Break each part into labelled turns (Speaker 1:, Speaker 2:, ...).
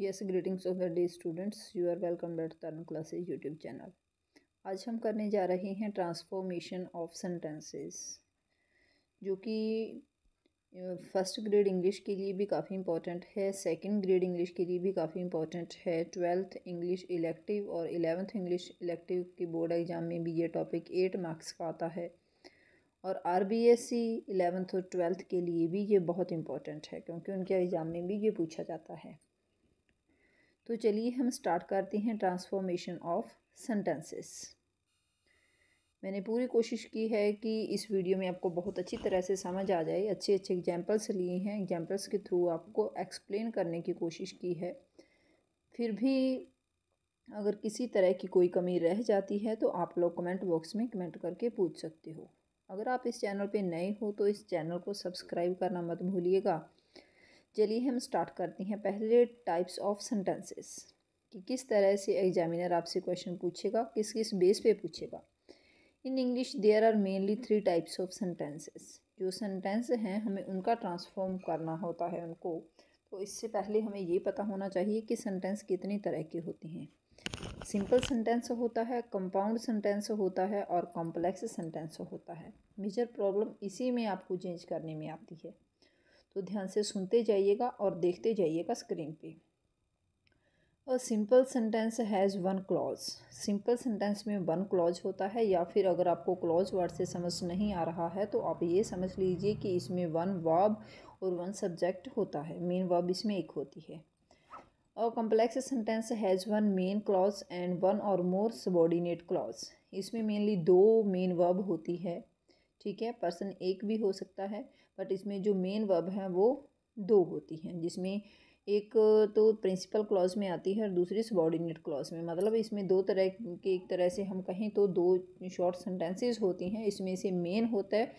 Speaker 1: yes greetings of the day students you are welcome that Tarun classes YouTube channel आज हम करने जा रहे हैं ट्रांसफॉर्मेशन ऑफ सेंटेंसेस जो कि फर्स्ट ग्रेड इंग्लिश के लिए भी काफ़ी इंपॉर्टेंट है सेकंड ग्रेड इंग्लिश के लिए भी काफ़ी इंपॉर्टेंट है ट्वेल्थ इंग्लिश इलेक्टिव और एलेवेंथ इंग्लिश इलेक्टिव के बोर्ड एग्ज़ाम में भी ये टॉपिक एट मार्क्स का आता है और R B S C eleventh और ट्वेल्थ के लिए भी ये बहुत इंपॉर्टेंट है क्योंकि उनके एग्ज़ाम में भी ये पूछा जाता है तो चलिए हम स्टार्ट करते हैं ट्रांसफॉर्मेशन ऑफ सेंटेंसेस मैंने पूरी कोशिश की है कि इस वीडियो में आपको बहुत अच्छी तरह से समझ आ जाए अच्छे अच्छे एग्जाम्पल्स लिए हैं एग्जाम्पल्स के थ्रू आपको एक्सप्लेन करने की कोशिश की है फिर भी अगर किसी तरह की कोई कमी रह जाती है तो आप लोग कमेंट बॉक्स में कमेंट करके पूछ सकते हो अगर आप इस चैनल पे नए हो तो इस चैनल को सब्सक्राइब करना मत भूलिएगा चलिए हम स्टार्ट करते हैं पहले टाइप्स ऑफ सेंटेंसेस कि किस तरह से एग्जामिनर आपसे क्वेश्चन पूछेगा किस किस बेस पे पूछेगा in English there are mainly three types of sentences जो सेंटेंस हैं हमें उनका ट्रांसफॉर्म करना होता है उनको तो इससे पहले हमें ये पता होना चाहिए कि सेंटेंस कितनी तरह के होते हैं सिंपल सेंटेंस होता है कंपाउंड सेंटेंस होता है और कॉम्प्लेक्स सेंटेंस होता है मेजर प्रॉब्लम इसी में आपको चेंज करने में आती है तो ध्यान से सुनते जाइएगा और देखते जाइएगा स्क्रीन पे a simple sentence has one clause simple sentence में वन क्लॉज होता है या फिर अगर आपको क्लॉज वर्ड से समझ नहीं आ रहा है तो आप ये समझ लीजिए कि इसमें वन वर्ब और वन सब्जेक्ट होता है मेन वर्ब इसमें एक होती है a complex sentence has one main clause and one or more subordinate clause इसमें मेनली दो मेन वर्ब होती है ठीक है पर्सन एक भी हो सकता है बट इसमें जो मेन वर्ब हैं वो दो होती हैं जिसमें एक तो प्रिंसिपल क्लॉज में आती है और दूसरी सबॉर्डिनेट क्लॉज में मतलब इसमें दो तरह के एक तरह से हम कहें तो दो शॉर्ट सेंटेंसेस होती हैं इसमें से मेन होता है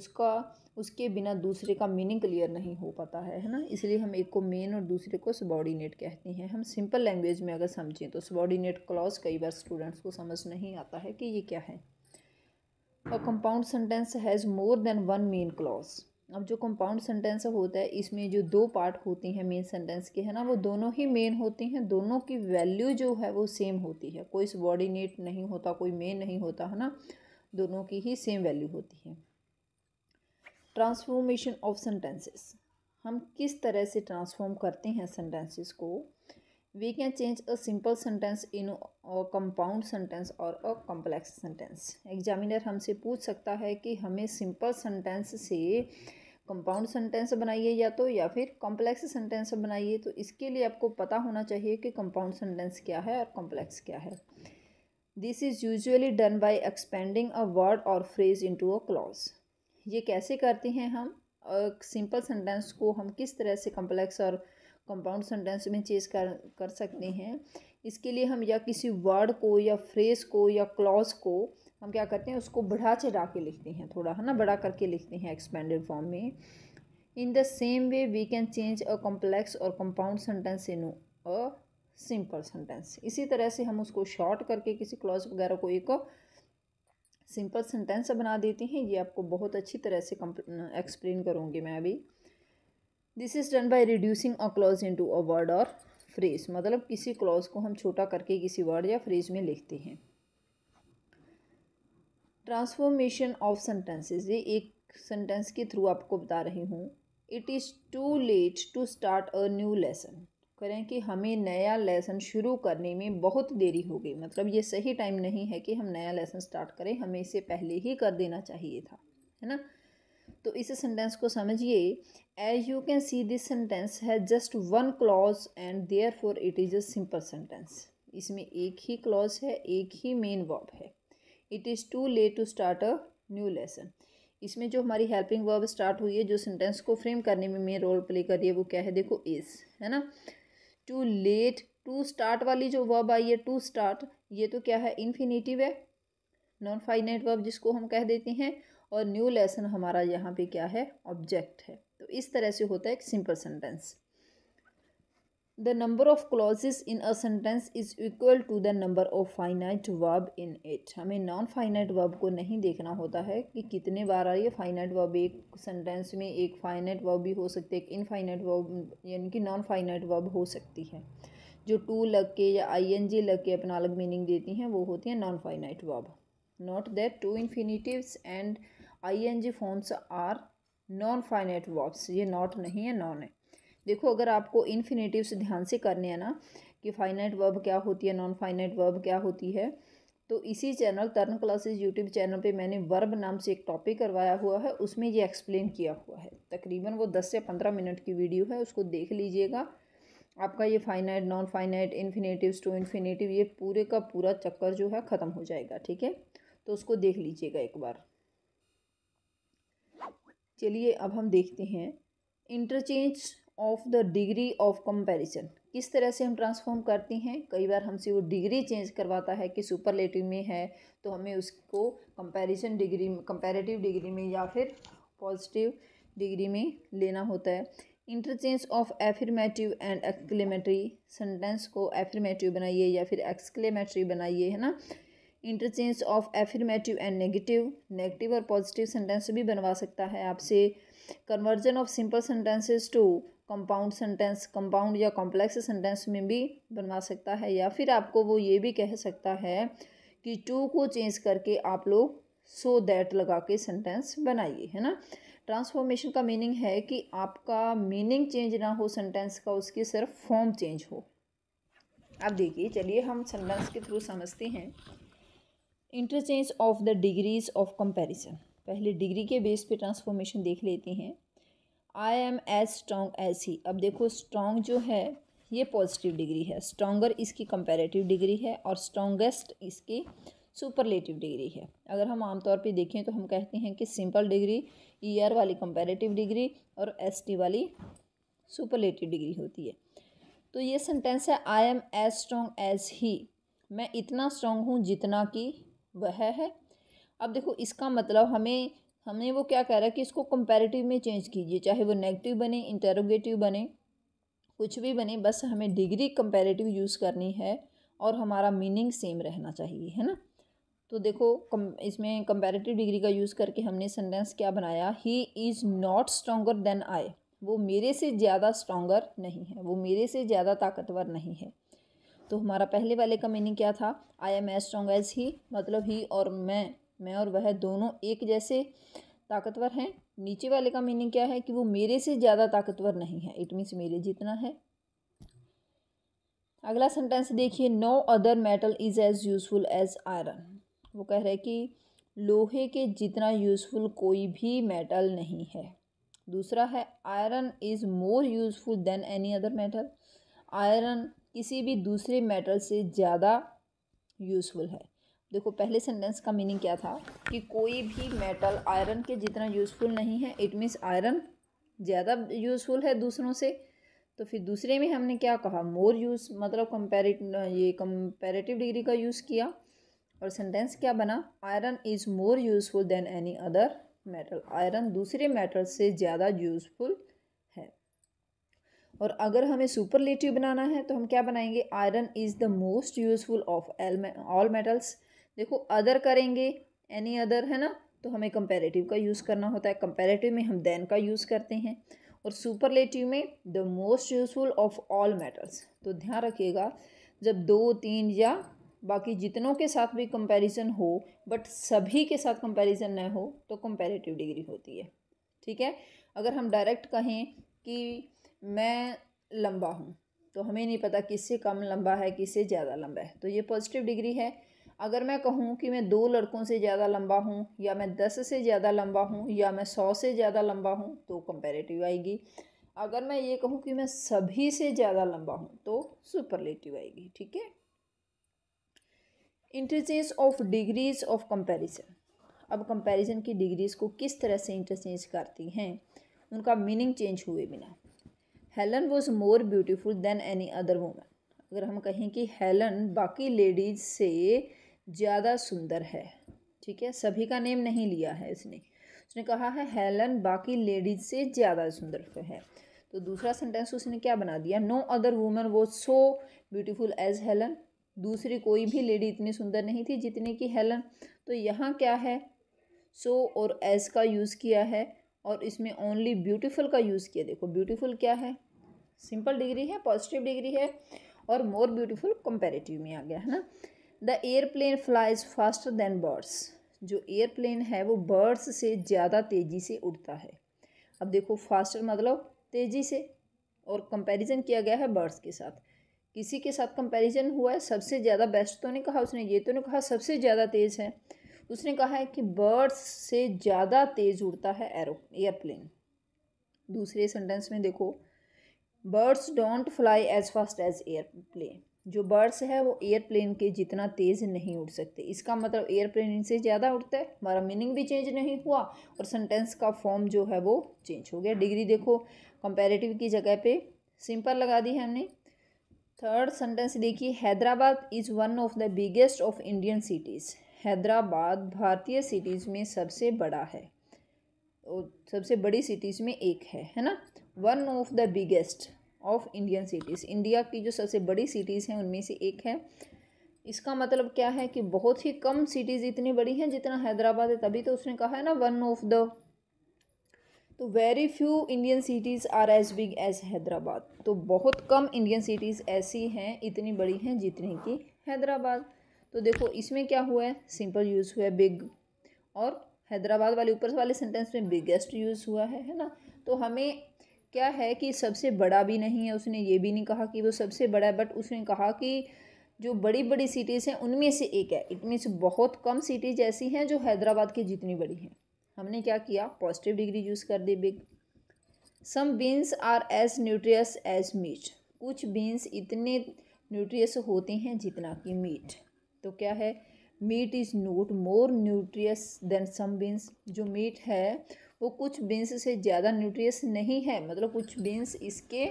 Speaker 1: उसका उसके बिना दूसरे का मीनिंग क्लियर नहीं हो पाता है है ना इसलिए हम एक को मेन और दूसरे को सबॉर्डिनेट कहते हैं हम सिंपल लैंग्वेज में अगर समझें तो सबॉर्डिनेट क्लॉज कई बार स्टूडेंट्स को समझ नहीं आता है कि ये क्या है a compound sentence has more than one main clause अब जो कंपाउंड सेंटेंस होता है इसमें जो दो पार्ट होती हैं मेन सेंटेंस के है ना वो दोनों ही मेन होती हैं दोनों की वैल्यू जो है वो सेम होती है कोई सबॉर्डिनेट नहीं होता कोई मेन नहीं होता है ना दोनों की ही सेम वैल्यू होती है ट्रांसफॉर्मेशन ऑफ सेंटेंसेस हम किस तरह से ट्रांसफॉर्म करते हैं सेंटेंसेस को we can change a simple sentence in a compound sentence और अ कॉम्प्लेक्स सेंटेंस एग्जामिनर हमसे पूछ सकता है कि हमें सिंपल सेंटेंस से कंपाउंड सेंटेंस बनाइए या तो या फिर कॉम्प्लेक्स सेंटेंस बनाइए तो इसके लिए आपको पता होना चाहिए कि कंपाउंड सेंटेंस क्या है और कॉम्प्लेक्स क्या है this is usually done by expanding a word और phrase into a clause ये कैसे करते हैं हम सिंपल सेंटेंस को हम किस तरह से कॉम्प्लेक्स और कंपाउंड सेंटेंस में चेंज कर कर सकते हैं इसके लिए हम या किसी वर्ड को या फ्रेज को या क्लॉज को हम क्या करते हैं उसको बढ़ा चढ़ा के लिखते हैं थोड़ा है ना बढ़ा करके लिखते हैं एक्सपेंडेड फॉर्म में in the same way we can change a complex or compound sentence in a simple sentence इसी तरह से हम उसको शॉर्ट करके किसी क्लॉज वगैरह को एक सिंपल सेंटेंस बना देते हैं ये आपको बहुत अच्छी तरह से एक्सप्लेन करूँगी मैं अभी this is done by reducing a clause into a word और फ्रेज मतलब किसी क्लॉज को हम छोटा करके किसी वर्ड या फ्रेज में लिखते हैं ट्रांसफॉर्मेशन ऑफ सेंटेंसेस ये एक सेंटेंस के थ्रू आपको बता रही हूँ it is too late to start a new lesson करें कि हमें नया लेसन शुरू करने में बहुत देरी हो गई मतलब ये सही टाइम नहीं है कि हम नया लेसन स्टार्ट करें हमें इसे पहले ही कर देना चाहिए था है ना तो इस सेंटेंस को समझिए as you can see this sentence है just one clause and therefore it is a simple sentence इसमें एक ही क्लॉज है एक ही मेन वर्ब है it is too late to start a new lesson इसमें जो हमारी हेल्पिंग वर्ब स्टार्ट हुई है जो सेंटेंस को फ्रेम करने में मेन रोल प्ले कर रही है वो क्या है देखो इस है ना टू लेट टू स्टार्ट वाली जो वर्ब आई है टू स्टार्ट ये तो क्या है इन्फिनेटिव है नॉन फाइनाइट वर्ब जिसको हम कह देते हैं और न्यू लेसन हमारा यहाँ पे क्या है ऑब्जेक्ट है तो इस तरह से होता है एक simple sentence the number of clause in a sentence is equal to the number of finite verb in it हमें नॉन फाइनाइट वर्ब को नहीं देखना होता है कि कितने बार आ रही है फाइनाइट वर्ब एक सेंटेंस में एक फाइनाइट वर्ब भी हो सकती है एक इनफाइनाइट वर्ब यानी कि नॉन फाइनाइट वर्ब हो सकती है जो टू लग के या आई एन जी लग के अपना अलग मीनिंग देती हैं वो होती हैं non finite verb not that to infinitive and I N G forms are non finite verbs ये नॉट नहीं है नॉन है देखो अगर आपको इन्फिनेटिव से ध्यान से करने हैं ना कि फाइनाइट वर्ब क्या होती है नॉन फाइनाइट वर्ब क्या होती है तो इसी चैनल तर्न क्लासेस यूट्यूब चैनल पे मैंने वर्ब नाम से एक टॉपिक करवाया हुआ है उसमें ये एक्सप्लेन किया हुआ है तकरीबन वो दस से पंद्रह मिनट की वीडियो है उसको देख लीजिएगा आपका ये finite non finite infinitive to infinitive ये पूरे का पूरा चक्कर जो है ख़त्म हो जाएगा ठीक है तो उसको देख लीजिएगा एक बार चलिए अब हम देखते हैं interchange of the degree of comparison किस तरह से हम ट्रांसफॉर्म करते हैं कई बार हमसे वो डिग्री चेंज करवाता है कि सुपरलेटिव में है तो हमें उसको कंपैरिजन डिग्री कंपैरेटिव डिग्री में या फिर पॉजिटिव डिग्री में लेना होता है interchange of affirmative and exclamatory sentence को एफर्मेटिव बनाइए या फिर एक्सक्लेमेटरी बनाइए है ना interchange of affirmative and negative negative और पॉजिटिव सेंटेंस भी बनवा सकता है आपसे conversion of simple sentences to compound sentence compound या कॉम्प्लेक्स सेंटेंस में भी बनवा सकता है या फिर आपको वो ये भी कह सकता है कि टू को चेंज करके आप लोग सो so दैट लगा के सेंटेंस बनाइए है ना ट्रांसफॉर्मेशन का मीनिंग है कि आपका मीनिंग चेंज ना हो सेंटेंस का उसके सिर्फ फॉर्म चेंज हो अब देखिए चलिए हम सेंटेंस के थ्रू समझते हैं interchange of the degrees of comparison पहले डिग्री के बेस पे ट्रांसफॉर्मेशन देख लेते हैं I am as strong as he अब देखो स्ट्रॉन्ग जो है ये पॉजिटिव डिग्री है स्ट्रॉगर इसकी कंपेरेटिव डिग्री है और स्ट्रॉन्गेस्ट इसकी सुपरलेटिव डिग्री है अगर हम आमतौर पे देखें तो हम कहते हैं कि सिंपल डिग्री ई आर वाली कंपेरेटिव डिग्री और एस टी वाली सुपरलेटिव डिग्री होती है तो ये सेंटेंस है I am as strong as he मैं इतना स्ट्रॉन्ग हूँ जितना कि वह है अब देखो इसका मतलब हमें हमने वो क्या कह रहा है कि इसको कंपैरेटिव में चेंज कीजिए चाहे वो नेगेटिव बने इंटेरोगेटिव बने कुछ भी बने बस हमें डिग्री कंपैरेटिव यूज़ करनी है और हमारा मीनिंग सेम रहना चाहिए है ना तो देखो कम इसमें कंपैरेटिव डिग्री का यूज़ करके हमने सेंटेंस क्या बनाया he is not stronger than I वो मेरे से ज़्यादा स्ट्रोंगर नहीं है वो मेरे से ज़्यादा ताकतवर नहीं है तो हमारा पहले वाले का मीनिंग क्या था I am as strong as he मतलब ही और मैं मैं और वह दोनों एक जैसे ताकतवर हैं नीचे वाले का मीनिंग क्या है कि वो मेरे से ज़्यादा ताकतवर नहीं है इट मीन्स मेरे जितना है अगला सेंटेंस देखिए no other metal is as useful as iron वो कह रहे हैं कि लोहे के जितना यूज़फुल कोई भी मेटल नहीं है दूसरा है iron is more useful than any other metal iron किसी भी दूसरे मेटल से ज़्यादा यूज़फुल है देखो पहले सेंटेंस का मीनिंग क्या था कि कोई भी मेटल आयरन के जितना यूज़फुल नहीं है इट मीन्स आयरन ज़्यादा यूज़फुल है दूसरों से तो फिर दूसरे में हमने क्या कहा मोर यूज़ मतलब कंपेरेट ये कंपेरेटिव डिग्री का यूज़ किया और सेंटेंस क्या बना iron is more useful than any other metal iron दूसरे मेटल से ज़्यादा यूज़फुल और अगर हमें सुपरलेटिव बनाना है तो हम क्या बनाएंगे iron is the most useful of all metals देखो अदर करेंगे एनी अदर है ना तो हमें कंपेरेटिव का यूज़ करना होता है कंपेरेटिव में हम दैन का यूज़ करते हैं और सुपरलेटिव में the most useful of all metals तो ध्यान रखिएगा जब दो तीन या बाकी जितनों के साथ भी कंपैरिजन हो बट सभी के साथ कंपैरिजन न हो तो कंपैरेटिव डिग्री होती है ठीक है अगर हम डायरेक्ट कहें कि मैं लंबा हूँ तो हमें नहीं पता किससे कम लंबा है किससे ज़्यादा लंबा है तो ये पॉजिटिव डिग्री है अगर मैं कहूँ कि मैं दो लड़कों से ज़्यादा लंबा हूँ या मैं दस से ज़्यादा लंबा हूँ या मैं सौ से ज़्यादा लंबा हूँ तो कंपेरेटिव आएगी अगर मैं ये कहूँ कि मैं सभी से ज़्यादा लंबा हूँ तो सुपरलेटिव आएगी ठीक है interchange of degrees of comparison अब कंपेरिज़न की डिग्रीज़ को किस तरह से इंटरचेंज करती हैं उनका मीनिंग चेंज हुए बिना Helen was more beautiful than any other women अगर हम कहें कि हेलन बाकी लेडीज से ज़्यादा सुंदर है ठीक है सभी का नेम नहीं लिया है इसने उसने कहा है हेलन बाकी लेडीज से ज़्यादा सुंदर है तो दूसरा सेंटेंस उसने क्या बना दिया नो अदर वूमेन वो सो ब्यूटीफुल एज हेलन दूसरी कोई भी लेडी इतनी सुंदर नहीं थी जितनी कि हेलन तो यहाँ क्या है सो so और एज का यूज़ किया है और इसमें ओनली ब्यूटीफुल का यूज़ किया देखो ब्यूटीफुल क्या है सिंपल डिग्री है पॉजिटिव डिग्री है और मोर ब्यूटीफुल कंपेरेटिव में आ गया है ना the airplane flies faster than birds जो एयरप्लेन है वो बर्ड्स से ज़्यादा तेज़ी से उड़ता है अब देखो फास्टर मतलब तेज़ी से और कंपेरिज़न किया गया है बर्ड्स के साथ किसी के साथ कंपेरिजन हुआ है सबसे ज़्यादा बेस्ट तो नहीं कहा उसने ये तो नहीं कहा सबसे ज़्यादा तेज़ है उसने कहा है कि बर्ड्स से ज़्यादा तेज़ उड़ता है एरो एयरप्लेन दूसरे सेंटेंस में देखो birds don't fly as fast as airplane जो बर्ड्स है वो एयरप्लेन के जितना तेज़ नहीं उड़ सकते इसका मतलब एयरप्लेन इनसे ज़्यादा उड़ता है हमारा मीनिंग भी चेंज नहीं हुआ और सेंटेंस का फॉर्म जो है वो चेंज हो गया डिग्री देखो कंपेरेटिव की जगह पे सिंपल लगा दी है हमने थर्ड सेंटेंस देखिए Hyderabad is one of the biggest of Indian cities Hyderabad भारतीय सिटीज़ में सबसे बड़ा है सबसे बड़ी सिटीज़ में एक है है ना one of the biggest of Indian cities India की जो सबसे बड़ी सिटीज़ हैं उनमें से एक है इसका मतलब क्या है कि बहुत ही कम सिटीज़ इतनी बड़ी हैं जितना हैदराबाद है तभी तो उसने कहा है ना वन ऑफ द तो very few Indian cities are as big as Hyderabad तो बहुत कम इंडियन सिटीज़ ऐसी हैं इतनी बड़ी हैं जितनी कि हैदराबाद तो देखो इसमें क्या हुआ है सिंपल यूज़ हुआ है बिग और हैदराबाद वाले ऊपर वाले सेंटेंस में बिगेस्ट यूज़ हुआ है है ना तो हमें क्या है कि सबसे बड़ा भी नहीं है उसने ये भी नहीं कहा कि वो सबसे बड़ा है बट उसने कहा कि जो बड़ी बड़ी सिटीज़ हैं उनमें से एक है इट मीन्स बहुत कम सिटीज ऐसी हैं जो हैदराबाद की जितनी बड़ी हैं हमने क्या किया पॉजिटिव डिग्री यूज़ कर दी big some beans are as nutritious as meat कुछ बीन्स इतने न्यूट्रियस होते हैं जितना कि मीट तो क्या है meat is not more nutritious than some beans जो मीट है वो कुछ बीन्स से ज़्यादा न्यूट्रियस नहीं है मतलब कुछ बीन्स इसके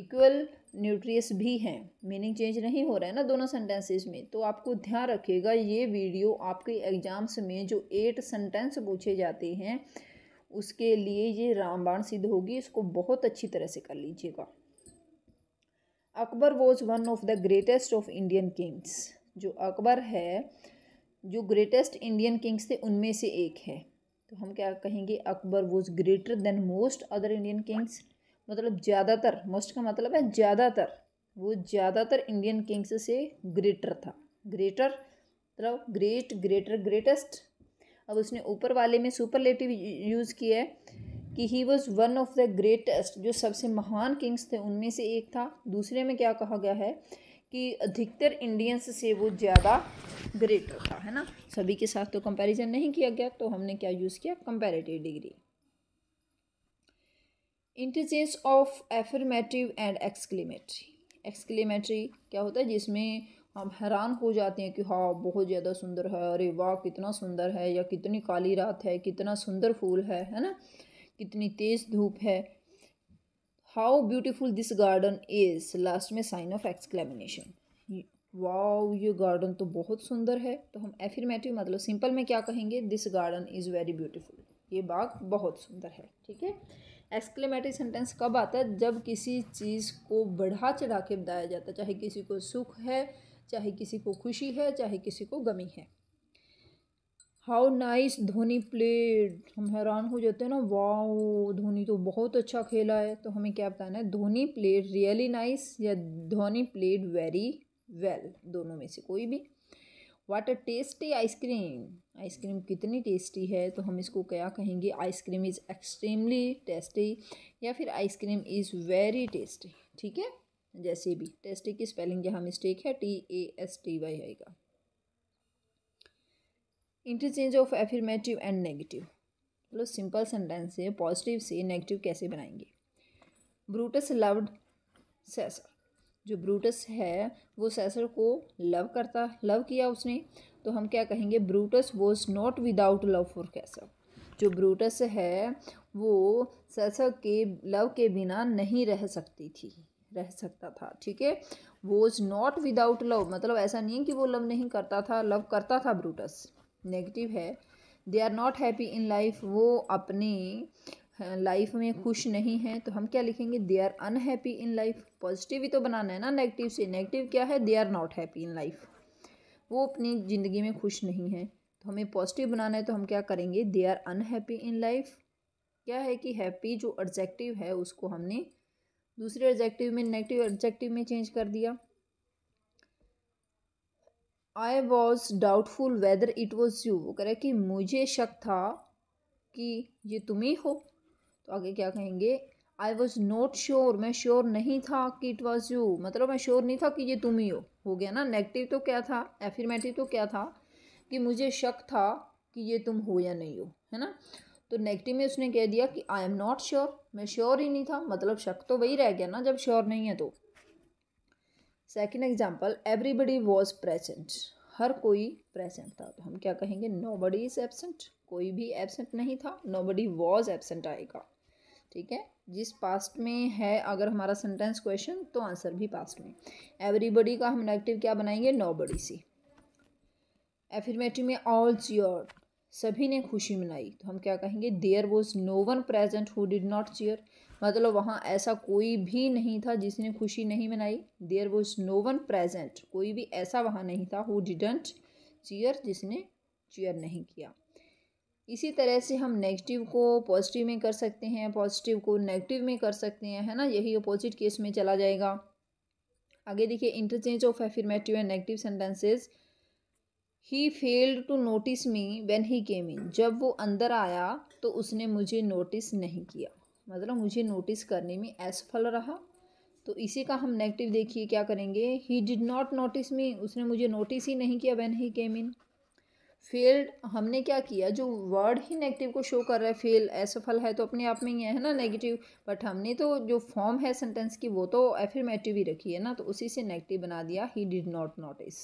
Speaker 1: इक्वल न्यूट्रियस भी हैं मीनिंग चेंज नहीं हो रहा है ना दोनों सेंटेंसेस में तो आपको ध्यान रखिएगा ये वीडियो आपके एग्ज़ाम्स में जो एट सेंटेंस पूछे जाते हैं उसके लिए ये रामबाण सिद्ध होगी इसको बहुत अच्छी तरह से कर लीजिएगा Akbar was one of the greatest of Indian kings जो अकबर है जो ग्रेटेस्ट इंडियन किंग्स थे उनमें से एक है तो हम क्या कहेंगे Akbar was greater than most other Indian kings मतलब ज़्यादातर मोस्ट का मतलब है ज़्यादातर वो ज़्यादातर इंडियन किंग्स से ग्रेटर था ग्रेटर मतलब ग्रेट ग्रेटर ग्रेटेस्ट अब उसने ऊपर वाले में सुपरलेटिव यूज़ किया है कि he was one of the greatest जो सबसे महान किंग्स थे उनमें से एक था दूसरे में क्या कहा गया है कि अधिकतर इंडियंस से वो ज़्यादा ग्रेटर था है ना सभी के साथ तो कंपैरिजन नहीं किया गया तो हमने क्या यूज़ किया comparative degree interchange of affirmative and exclamatory exclamatory क्या होता है जिसमें हम हैरान हो जाते हैं कि हाँ बहुत ज़्यादा सुंदर है अरे वाह कितना सुंदर है या कितनी काली रात है कितना सुंदर फूल है है ना कितनी तेज़ धूप है how beautiful this garden is last में साइन ऑफ एक्सक्लेमिनेशन वाओ ये गार्डन तो बहुत सुंदर है तो हम एफिर्मेटिव मतलब सिंपल में क्या कहेंगे this garden is very beautiful ये बाग बहुत सुंदर है ठीक है एक्सक्लेमेटिव सेंटेंस कब आता है जब किसी चीज़ को बढ़ा चढ़ा के बताया जाता है चाहे किसी को सुख है चाहे किसी को खुशी है चाहे किसी को गमी है हाउ नाइस धोनी प्लेड हम हैरान हो जाते हैं ना वाओ धोनी तो बहुत अच्छा खेला है तो हमें क्या बताना है धोनी प्लेड रियली नाइस या धोनी प्लेड वेरी वेल दोनों में से कोई भी what a tasty ice cream ice cream कितनी टेस्टी है तो हम इसको क्या कहेंगे आइसक्रीम इज़ एक्सट्रीमली टेस्टी या फिर आइसक्रीम इज़ वेरी टेस्टी ठीक है जैसे भी टेस्टी की स्पेलिंग यहाँ मिस्टेक है T A S T Y आएगा interchange of affirmative and negative मतलब सिंपल सेंटेंस से पॉजिटिव से नेगेटिव कैसे बनाएंगे ब्रूटस लव्ड सेसर जो ब्रूटस है वो सैसर को लव करता लव किया उसने तो हम क्या कहेंगे Brutus was not without love for Caesar जो ब्रूटस है वो सैसर के लव के बिना नहीं रह सकती थी रह सकता था ठीक है वॉज नॉट विदाउट लव मतलब ऐसा नहीं है कि वो लव नहीं करता था लव करता था ब्रूटस नेगेटिव है they are not happy in life वो अपनी लाइफ में खुश नहीं है तो हम क्या लिखेंगे they are unhappy in life positive ही तो बनाना है ना नेगेटिव से नेगेटिव क्या है they are not happy in life वो अपनी ज़िंदगी में खुश नहीं है तो हमें पॉजिटिव बनाना है तो हम क्या करेंगे they are unhappy in life क्या है कि हैप्पी जो एडजेक्टिव है उसको हमने दूसरे एडजेक्टिव में नेगेटिव एडजेक्टिव में चेंज कर दिया I was doubtful whether it was you वो कह रहा है कि मुझे शक था कि ये तुम ही हो तो आगे क्या कहेंगे आई वॉज नॉट श्योर मैं श्योर नहीं था कि इट वॉज यू मतलब मैं श्योर नहीं था कि ये तुम ही हो हो गया ना नेगेटिव तो क्या था एफिमेटिव तो क्या था कि मुझे शक था कि ये तुम हो या नहीं हो है ना तो नेगेटिव में उसने कह दिया कि आई एम नॉट श्योर मैं श्योर ही नहीं था मतलब शक तो वही रह गया ना जब श्योर नहीं है तो second example everybody was present हर कोई प्रेजेंट था तो हम क्या कहेंगे नो बडी इज एबसेंट कोई भी एबसेंट नहीं था नो बडी वॉज एबसेंट आएगा ठीक है जिस पास्ट में है अगर हमारा सेंटेंस क्वेश्चन तो आंसर भी पास्ट में एवरीबडी का हम नेगेटिव क्या बनाएंगे नो बडी सी एफिर्मेटिव में ऑल योर सभी ने खुशी मनाई तो हम क्या कहेंगे there was no one present who did not cheer मतलब वहाँ ऐसा कोई भी नहीं था जिसने खुशी नहीं मनाई there was no one present कोई भी ऐसा वहाँ नहीं था हु डिडेंट चीयर जिसने चीयर नहीं किया इसी तरह से हम नेगेटिव को पॉजिटिव में कर सकते हैं पॉजिटिव को नेगेटिव में कर सकते हैं है ना यही अपोजिट केस में चला जाएगा आगे देखिए interchange of affirmative and negative sentences he failed to notice me when he came in जब वो अंदर आया तो उसने मुझे नोटिस नहीं किया मतलब मुझे नोटिस करने में असफल रहा तो इसी का हम नेगेटिव देखिए क्या करेंगे he did not notice me उसने मुझे नोटिस ही नहीं किया when he came in failed हमने क्या किया जो वर्ड ही नेगेटिव को शो कर रहा है फेल असफल है तो अपने आप में ही है ना नेगेटिव बट हमने तो जो फॉर्म है सेंटेंस की वो तो एफर्मेटिव ही रखी है ना तो उसी से नेगेटिव बना दिया he did not notice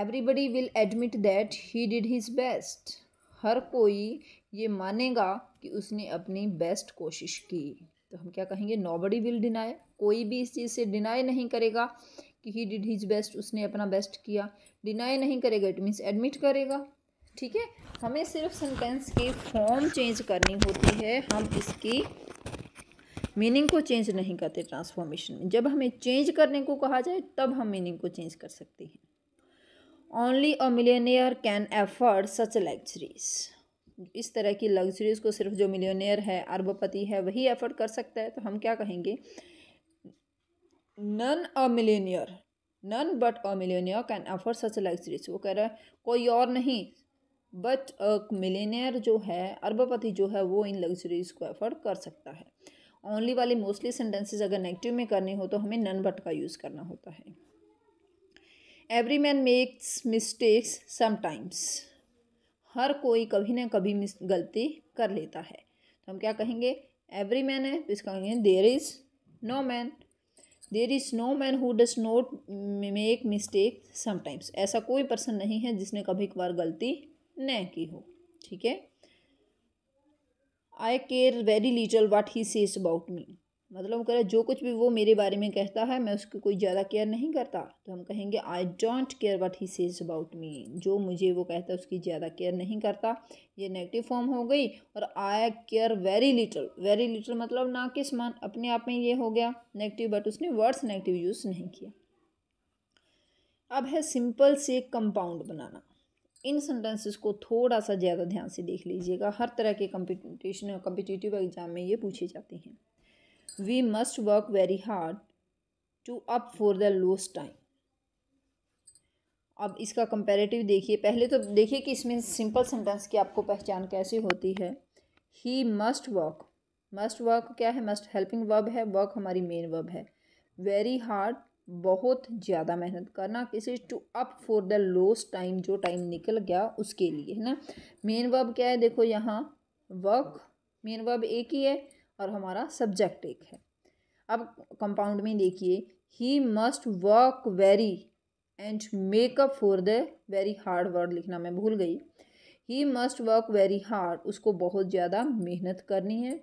Speaker 1: everybody will admit that he did his best हर कोई ये मानेगा कि उसने अपनी बेस्ट कोशिश की तो हम क्या कहेंगे नोबडी विल डिनाई कोई भी इस चीज़ से डिनाई नहीं करेगा कि ही डिड हिज बेस्ट उसने अपना बेस्ट किया डिनाई नहीं करेगा इट मीन्स एडमिट करेगा ठीक है हमें सिर्फ सेंटेंस की फॉर्म चेंज करनी होती है हम इसकी मीनिंग को चेंज नहीं करते ट्रांसफॉर्मेशन में जब हमें चेंज करने को कहा जाए तब हम मीनिंग को चेंज कर सकते हैं only a millionaire can afford such luxuries इस तरह की लग्जरीज़ को सिर्फ जो मिलियनेयर है अरबपति है वही एफर्ड कर सकता है तो हम क्या कहेंगे none a millionaire none but a millionaire can afford such luxuries वो कह रहा है कोई और नहीं बट अ मिलेनियर जो है अरबपति जो है वो इन लग्जरीज को एफर्ड कर सकता है ओनली वाली मोस्टली सेंटेंसेज अगर नेगेटिव में करने हो तो हमें नन बट का यूज़ करना होता है every man makes mistakes sometimes हर कोई कभी ना कभी मिस गलती कर लेता है तो हम क्या कहेंगे एवरी मैन है तो इसका कहेंगे there is no man there is no man who does not make mistake sometimes ऐसा कोई पर्सन नहीं है जिसने कभी कभार गलती न की हो ठीक है I care very little what he says about me मतलब करे जो कुछ भी वो मेरे बारे में कहता है मैं उसकी कोई ज़्यादा केयर नहीं करता तो हम कहेंगे I don't care what he says about me जो मुझे वो कहता है उसकी ज़्यादा केयर नहीं करता ये नेगेटिव फॉर्म हो गई और I care very little very little मतलब ना कि समान अपने आप में ये हो गया नेगेटिव बट उसने वर्ड्स नेगेटिव यूज़ नहीं किया अब है सिंपल से कंपाउंड बनाना इन सेंटेंसेस को थोड़ा सा ज़्यादा ध्यान से देख लीजिएगा हर तरह के कम्पिटिशन कम्पिटिटिव एग्ज़ाम में ये पूछे जाते हैं we must work very hard to up for the lost time अब इसका कंपेरेटिव देखिए पहले तो देखिए कि इसमें सिंपल सेंटेंस की आपको पहचान कैसे होती है he must work must work क्या है मस्ट हेल्पिंग वर्ब है वर्क हमारी मेन वर्ब है वेरी हार्ड बहुत ज़्यादा मेहनत करना किसी to up for the lost time जो टाइम निकल गया उसके लिए है ना मेन वर्ब क्या है देखो यहाँ वर्क मेन वर्ब एक ही है और हमारा सब्जेक्ट एक है अब कंपाउंड में देखिए he must work very and make up for the very hard word लिखना मैं भूल गई he must work very hard उसको बहुत ज़्यादा मेहनत करनी है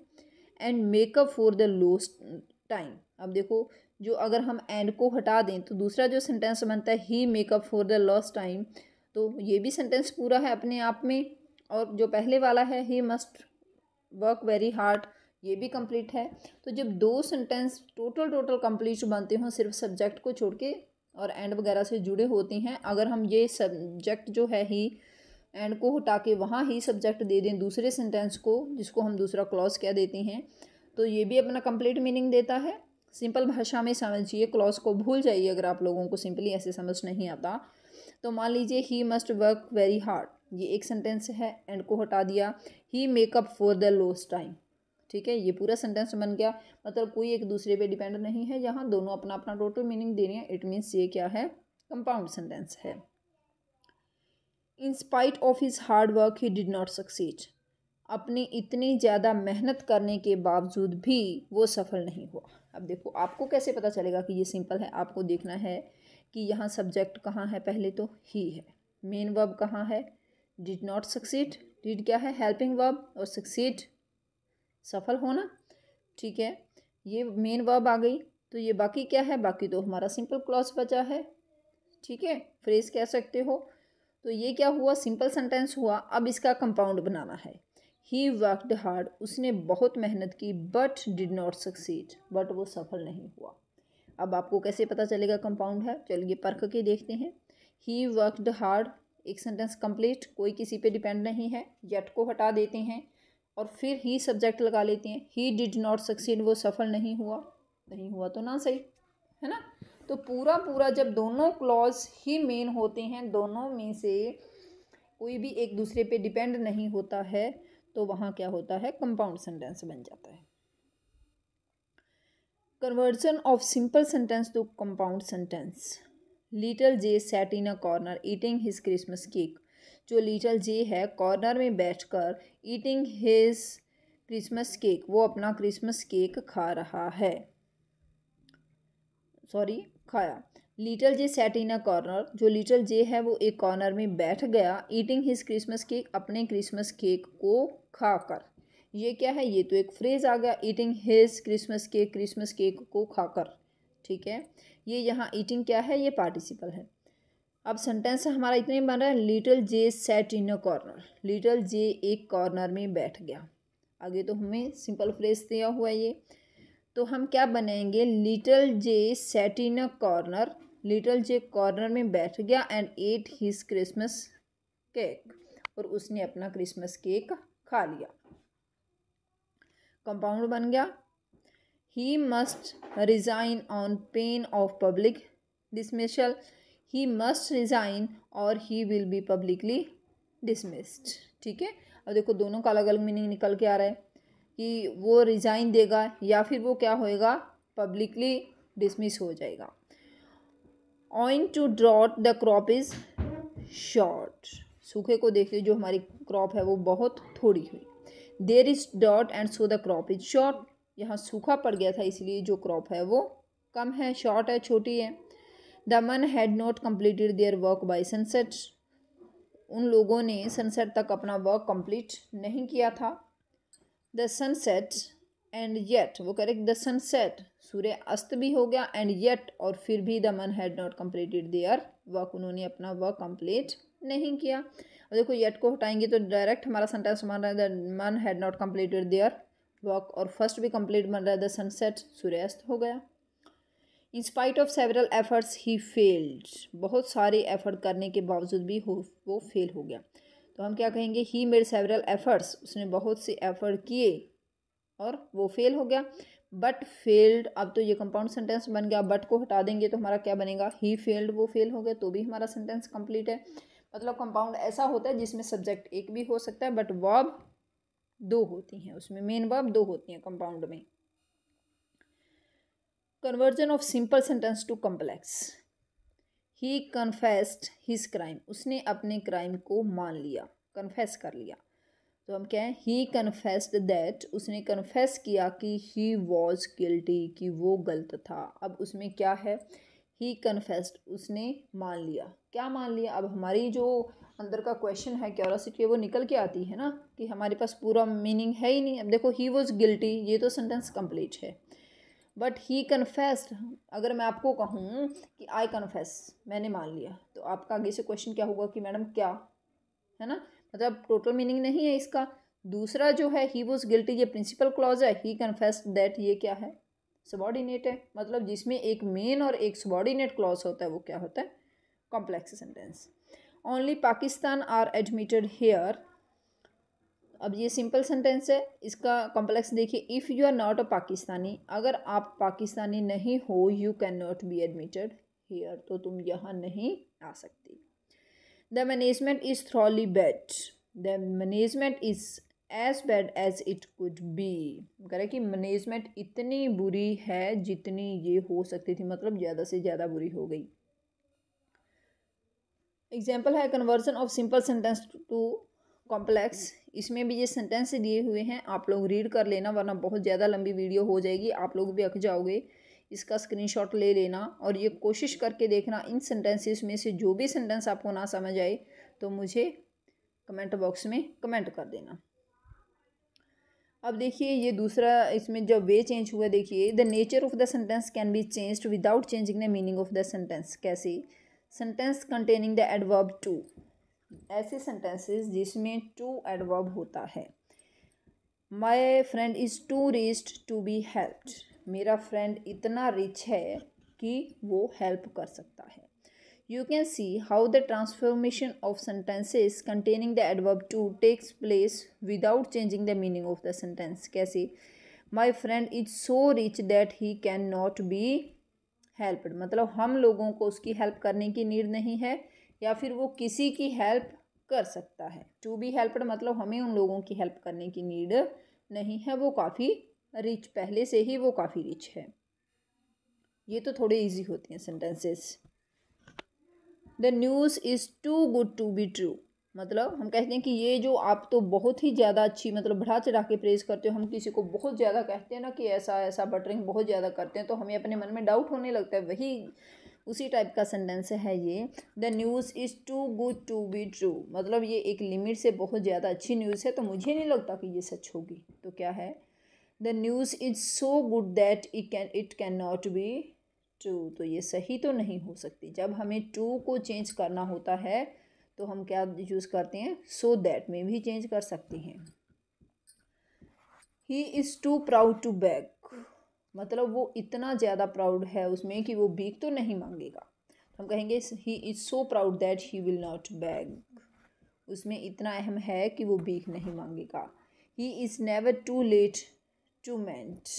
Speaker 1: and make up for the lost time अब देखो जो अगर हम एंड को हटा दें तो दूसरा जो सेंटेंस बनता है he make up for the lost time तो ये भी सेंटेंस पूरा है अपने आप में और जो पहले वाला है he must work very hard ये भी कंप्लीट है तो जब दो सेंटेंस टोटल टोटल कंप्लीट बनते हों सिर्फ सब्जेक्ट को छोड़ के और एंड वगैरह से जुड़े होते हैं अगर हम ये सब्जेक्ट जो है ही एंड को हटा के वहाँ ही सब्जेक्ट दे दें दूसरे सेंटेंस को जिसको हम दूसरा क्लॉज क्या देते हैं तो ये भी अपना कंप्लीट मीनिंग देता है सिंपल भाषा में समझिए क्लॉज को भूल जाइए अगर आप लोगों को सिंपली ऐसे समझ नहीं आता तो मान लीजिए he must work very hard ये एक सेंटेंस है एंड को हटा दिया he make up for the lost time ठीक है ये पूरा सेंटेंस बन गया मतलब कोई एक दूसरे पे डिपेंड नहीं है यहाँ दोनों अपना अपना टोटल मीनिंग दे रहे हैं इट मीन्स ये क्या है कंपाउंड सेंटेंस है in spite of his hard work he did not succeed अपने इतनी ज़्यादा मेहनत करने के बावजूद भी वो सफल नहीं हुआ अब देखो आपको कैसे पता चलेगा कि ये सिंपल है आपको देखना है कि यहाँ सब्जेक्ट कहाँ है पहले तो ही है मेन वर्ब कहाँ है डिड नॉट सक्सीड डिड क्या है हेल्पिंग वर्ब और सक्सीड सफल होना ठीक है ये मेन वर्ब आ गई तो ये बाकी क्या है बाकी तो हमारा सिंपल क्लॉज बचा है ठीक है फ्रेज कह सकते हो तो ये क्या हुआ सिंपल सेंटेंस हुआ अब इसका कंपाउंड बनाना है ही वर्कड हार्ड उसने बहुत मेहनत की but did not succeed but वो सफल नहीं हुआ अब आपको कैसे पता चलेगा कंपाउंड है चलिए परख के देखते हैं ही वर्कड हार्ड एक सेंटेंस कंप्लीट कोई किसी पे डिपेंड नहीं है येट को हटा देते हैं और फिर ही सब्जेक्ट लगा लेती हैं ही डिड नॉट सक्सीड वो सफल नहीं हुआ नहीं हुआ तो ना सही है ना तो पूरा पूरा जब दोनों क्लॉज ही मेन होते हैं दोनों में से कोई भी एक दूसरे पे डिपेंड नहीं होता है तो वहाँ क्या होता है कंपाउंड सेंटेंस बन जाता है conversion of simple sentence to compound sentence little J sat in a corner eating his Christmas cake जो लिटल जे है कॉर्नर में बैठकर ईटिंग हिज क्रिसमस केक वो अपना क्रिसमस केक खा रहा है सॉरी खाया little J sat in a corner जो लिटल जे है वो एक कॉर्नर में बैठ गया ईटिंग हिज क्रिसमस केक अपने क्रिसमस केक को खाकर ये क्या है ये तो एक फ्रेज आ गया eating his Christmas cake Christmas cake को खाकर ठीक है ये यहाँ ईटिंग क्या है ये पार्टिसिपल है अब सेंटेंस हमारा इतने बन रहा है little J sat in a corner little J एक कॉर्नर में बैठ गया आगे तो हमें सिंपल फ्रेज दिया हुआ है ये तो हम क्या बनाएंगे little J sat in a corner little J corner में बैठ गया and ate his Christmas cake और उसने अपना क्रिसमस केक खा लिया कंपाउंड बन गया he must resign on pain of public dismissal he must resign और he will be publicly dismissed ठीक है और देखो दोनों का अलग अलग मीनिंग निकल के आ रहा है कि वो रिज़ाइन देगा या फिर वो क्या होएगा पब्लिकली डिसमिस हो जाएगा owing to drought the crop is short सूखे को देखते जो हमारी क्रॉप है वो बहुत थोड़ी हुई देर इज़ डॉट and so the crop is short यहाँ सूखा पड़ गया था इसलिए जो क्रॉप है वो कम है शॉर्ट है छोटी है the men had not completed their work by sunset उन लोगों ने सनसेट तक अपना वर्क कंप्लीट नहीं किया था द सनसेट एंड येट वो करेक्ट द सनसेट सूर्य अस्त भी हो गया एंड येट और फिर भी the men had not completed their work उन्होंने अपना वर्क कंप्लीट नहीं किया और देखो येट को हटाएंगे तो डायरेक्ट हमारा सेंटेंस बन रहा है the men had not completed their work और फर्स्ट भी कंप्लीट बन रहा है द सनसेट सूर्यास्त हो गया in spite of several efforts he failed बहुत सारे एफर्ट करने के बावजूद भी हो वो फेल हो गया तो हम क्या कहेंगे ही मेड सेवरल एफर्ट्स उसने बहुत से एफर्ट किए और वो फेल हो गया बट फेल्ड अब तो ये कंपाउंड सेंटेंस बन गया बट को हटा देंगे तो हमारा क्या बनेगा ही फेल्ड वो फेल हो गया तो भी हमारा सेंटेंस कंप्लीट है मतलब कंपाउंड ऐसा होता है जिसमें सब्जेक्ट एक भी हो सकता है बट वर्ब दो होती हैं उसमें मेन वर्ब दो होती हैं कंपाउंड में conversion of simple sentence to complex he confessed his crime उसने अपने क्राइम को मान लिया कन्फेस कर लिया तो हम कहें ही कन्फेस्ड दैट उसने कन्फेस किया कि ही वॉज गिल्टी कि वो गलत था अब उसमें क्या है ही कन्फेस्ड उसने मान लिया क्या मान लिया अब हमारी जो अंदर का क्वेश्चन है क्यूरोसिटी है वो निकल के आती है ना कि हमारे पास पूरा मीनिंग है ही नहीं अब देखो ही वॉज गिल्टी ये तो सेंटेंस कंप्लीट है बट ही कन्फेस्ड अगर मैं आपको कहूँ कि आई कन्फेस मैंने मान लिया तो आपका आगे से क्वेश्चन क्या होगा कि मैडम क्या है ना मतलब टोटल मीनिंग नहीं है इसका दूसरा जो है ही वॉज गिल्टी ये प्रिंसिपल क्लॉज है ही कन्फेस दैट ये क्या है सबॉर्डिनेट है मतलब जिसमें एक मेन और एक सबॉर्डिनेट क्लॉज होता है वो क्या होता है complex sentence only Pakistan are admitted here अब ये सिंपल सेंटेंस है इसका कॉम्प्लेक्स देखिए if you are not a Pakistani अगर आप पाकिस्तानी नहीं हो you can not be admitted here तो तुम यहाँ नहीं आ सकती the management is thoroughly bad the management is as bad as it could be कह रहे कि मैनेजमेंट इतनी बुरी है जितनी ये हो सकती थी मतलब ज़्यादा से ज़्यादा बुरी हो गई एग्जाम्पल है conversion of simple sentence to complex इसमें भी ये सेंटेंस दिए हुए हैं आप लोग रीड कर लेना वरना बहुत ज़्यादा लंबी वीडियो हो जाएगी आप लोग भी अक जाओगे इसका स्क्रीनशॉट ले लेना और ये कोशिश करके देखना इन सेंटेंसेस में से जो भी सेंटेंस आपको ना समझ आए तो मुझे कमेंट बॉक्स में कमेंट कर देना अब देखिए ये दूसरा इसमें जब वे चेंज हुआ देखिए the nature of the sentence can be changed without changing the meaning of the sentence कैसे sentence containing the adverb too ऐसे सेंटेंसेस जिसमें टू एडवर्ब होता है my friend is too rich to be helped मेरा friend इतना rich है कि वो हेल्प कर सकता है you can see how the transformation of sentences containing the adverb too takes place without changing the meaning of the sentence कैसे my friend is so rich that he can not be helped मतलब हम लोगों को उसकी help करने की need नहीं है या फिर वो किसी की हेल्प कर सकता है टू बी हेल्पड मतलब हमें उन लोगों की हेल्प करने की नीड नहीं है वो काफ़ी रिच पहले से ही वो काफ़ी रिच है ये तो थोड़े इजी होते हैं sentences the news is too good to be true मतलब हम कहते हैं कि ये जो आप तो बहुत ही ज़्यादा अच्छी मतलब बढ़ा चढ़ा के प्रेज करते हो हम किसी को बहुत ज़्यादा कहते हैं ना कि ऐसा ऐसा बटरिंग बहुत ज़्यादा करते हैं तो हमें अपने मन में डाउट होने लगता है वही उसी टाइप का सेंटेंस है ये the news is too good to be true मतलब ये एक लिमिट से बहुत ज़्यादा अच्छी न्यूज़ है तो मुझे नहीं लगता कि ये सच होगी तो क्या है the news is so good that it can it can not be true तो ये सही तो नहीं हो सकती जब हमें टू को चेंज करना होता है तो हम क्या यूज़ करते हैं सो so दैट में भी चेंज कर सकते हैं he is too proud to beg मतलब वो इतना ज़्यादा प्राउड है उसमें कि वो भीख तो नहीं मांगेगा तो हम कहेंगे he is so proud that he will not beg उसमें इतना अहम है कि वो भीख नहीं मांगेगा he is never too late to mend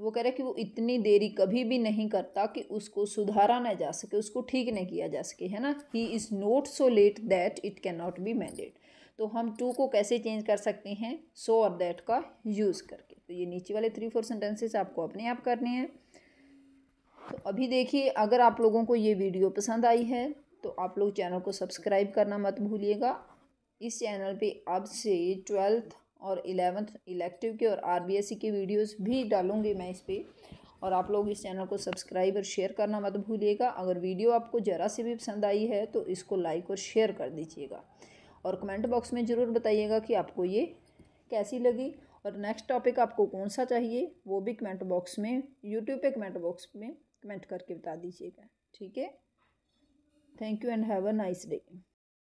Speaker 1: वो कह रहा है कि वो इतनी देरी कभी भी नहीं करता कि उसको सुधारा ना जा सके उसको ठीक नहीं किया जा सके है ना he is not so late that it can not be mended तो हम टू को कैसे चेंज कर सकते हैं सो और दैट का यूज़ करके तो ये नीचे वाले थ्री फोर सेंटेंसेस आपको अपने आप करने हैं तो अभी देखिए अगर आप लोगों को ये वीडियो पसंद आई है तो आप लोग चैनल को सब्सक्राइब करना मत भूलिएगा इस चैनल पे अब से ट्वेल्थ और इलेवंथ इलेक्टिव के और आर e के वीडियोस भी डालूंगी मैं इस पर और आप लोग इस चैनल को सब्सक्राइब और शेयर करना मत भूलिएगा अगर वीडियो आपको ज़रा से भी पसंद आई है तो इसको लाइक और शेयर कर दीजिएगा और कमेंट बॉक्स में ज़रूर बताइएगा कि आपको ये कैसी लगी और नेक्स्ट टॉपिक आपको कौन सा चाहिए वो भी कमेंट बॉक्स में यूट्यूब पे कमेंट बॉक्स में कमेंट करके बता दीजिएगा ठीक है thank you and have a nice day